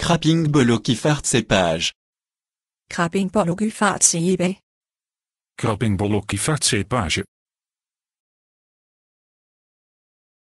Crapping bologi farce page. Crapping bologi farce ebay. Crapping bologi farce page.